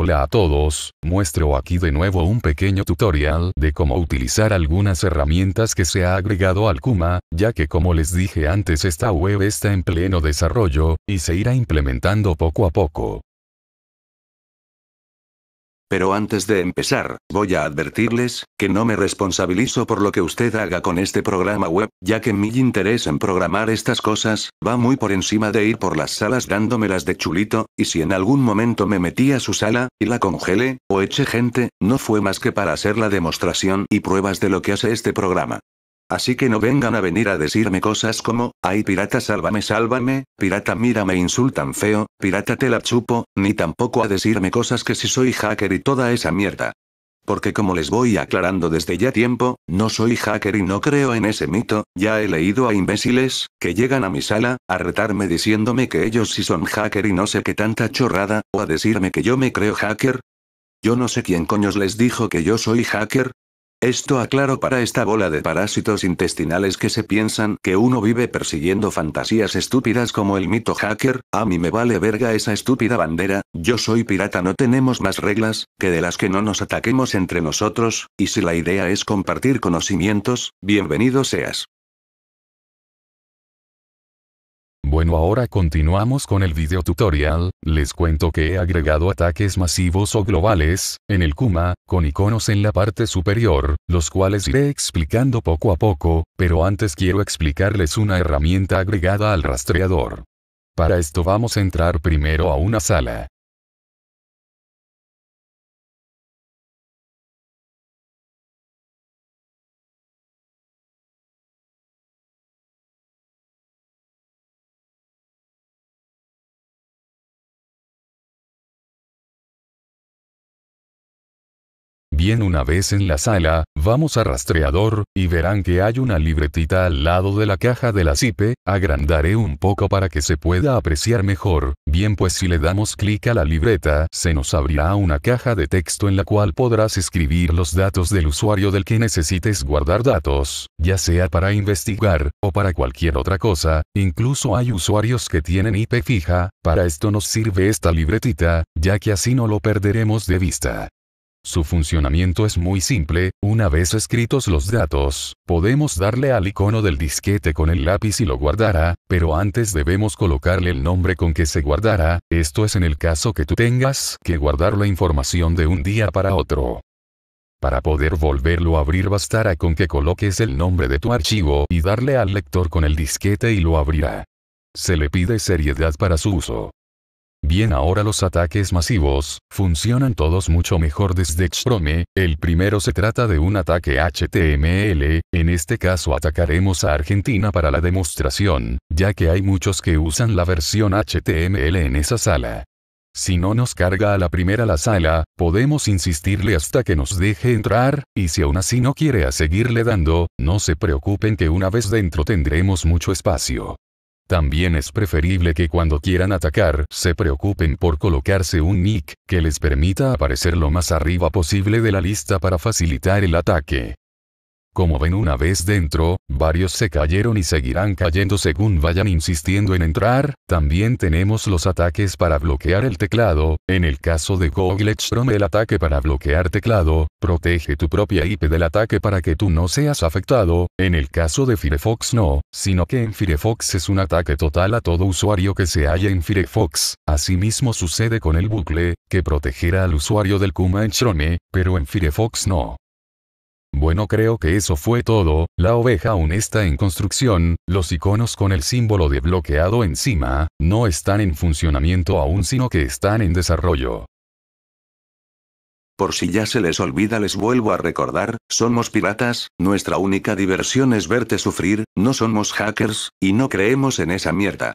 Hola a todos, muestro aquí de nuevo un pequeño tutorial de cómo utilizar algunas herramientas que se ha agregado al Kuma, ya que como les dije antes esta web está en pleno desarrollo, y se irá implementando poco a poco. Pero antes de empezar, voy a advertirles, que no me responsabilizo por lo que usted haga con este programa web, ya que mi interés en programar estas cosas, va muy por encima de ir por las salas dándomelas de chulito, y si en algún momento me metí a su sala, y la congelé, o eché gente, no fue más que para hacer la demostración y pruebas de lo que hace este programa. Así que no vengan a venir a decirme cosas como, ay pirata sálvame sálvame, pirata mira me insultan feo, pirata te la chupo, ni tampoco a decirme cosas que si soy hacker y toda esa mierda. Porque como les voy aclarando desde ya tiempo, no soy hacker y no creo en ese mito, ya he leído a imbéciles, que llegan a mi sala, a retarme diciéndome que ellos sí son hacker y no sé qué tanta chorrada, o a decirme que yo me creo hacker, yo no sé quién coños les dijo que yo soy hacker, esto aclaro para esta bola de parásitos intestinales que se piensan que uno vive persiguiendo fantasías estúpidas como el mito hacker, a mí me vale verga esa estúpida bandera, yo soy pirata no tenemos más reglas, que de las que no nos ataquemos entre nosotros, y si la idea es compartir conocimientos, bienvenido seas. Bueno ahora continuamos con el video tutorial, les cuento que he agregado ataques masivos o globales, en el Kuma, con iconos en la parte superior, los cuales iré explicando poco a poco, pero antes quiero explicarles una herramienta agregada al rastreador. Para esto vamos a entrar primero a una sala. Bien una vez en la sala, vamos a rastreador, y verán que hay una libretita al lado de la caja de la IP, e. agrandaré un poco para que se pueda apreciar mejor, bien pues si le damos clic a la libreta, se nos abrirá una caja de texto en la cual podrás escribir los datos del usuario del que necesites guardar datos, ya sea para investigar, o para cualquier otra cosa, incluso hay usuarios que tienen IP fija, para esto nos sirve esta libretita, ya que así no lo perderemos de vista. Su funcionamiento es muy simple, una vez escritos los datos, podemos darle al icono del disquete con el lápiz y lo guardará, pero antes debemos colocarle el nombre con que se guardará, esto es en el caso que tú tengas que guardar la información de un día para otro. Para poder volverlo a abrir bastará con que coloques el nombre de tu archivo y darle al lector con el disquete y lo abrirá. Se le pide seriedad para su uso. Bien ahora los ataques masivos, funcionan todos mucho mejor desde Xprome, el primero se trata de un ataque HTML, en este caso atacaremos a Argentina para la demostración, ya que hay muchos que usan la versión HTML en esa sala. Si no nos carga a la primera la sala, podemos insistirle hasta que nos deje entrar, y si aún así no quiere a seguirle dando, no se preocupen que una vez dentro tendremos mucho espacio. También es preferible que cuando quieran atacar, se preocupen por colocarse un nick, que les permita aparecer lo más arriba posible de la lista para facilitar el ataque. Como ven una vez dentro, varios se cayeron y seguirán cayendo según vayan insistiendo en entrar, también tenemos los ataques para bloquear el teclado, en el caso de Google Chrome el ataque para bloquear teclado, protege tu propia IP del ataque para que tú no seas afectado, en el caso de Firefox no, sino que en Firefox es un ataque total a todo usuario que se halla en Firefox, asimismo sucede con el bucle, que protegerá al usuario del Kuma en Chrome, pero en Firefox no. Bueno creo que eso fue todo, la oveja aún está en construcción, los iconos con el símbolo de bloqueado encima, no están en funcionamiento aún sino que están en desarrollo. Por si ya se les olvida les vuelvo a recordar, somos piratas, nuestra única diversión es verte sufrir, no somos hackers, y no creemos en esa mierda.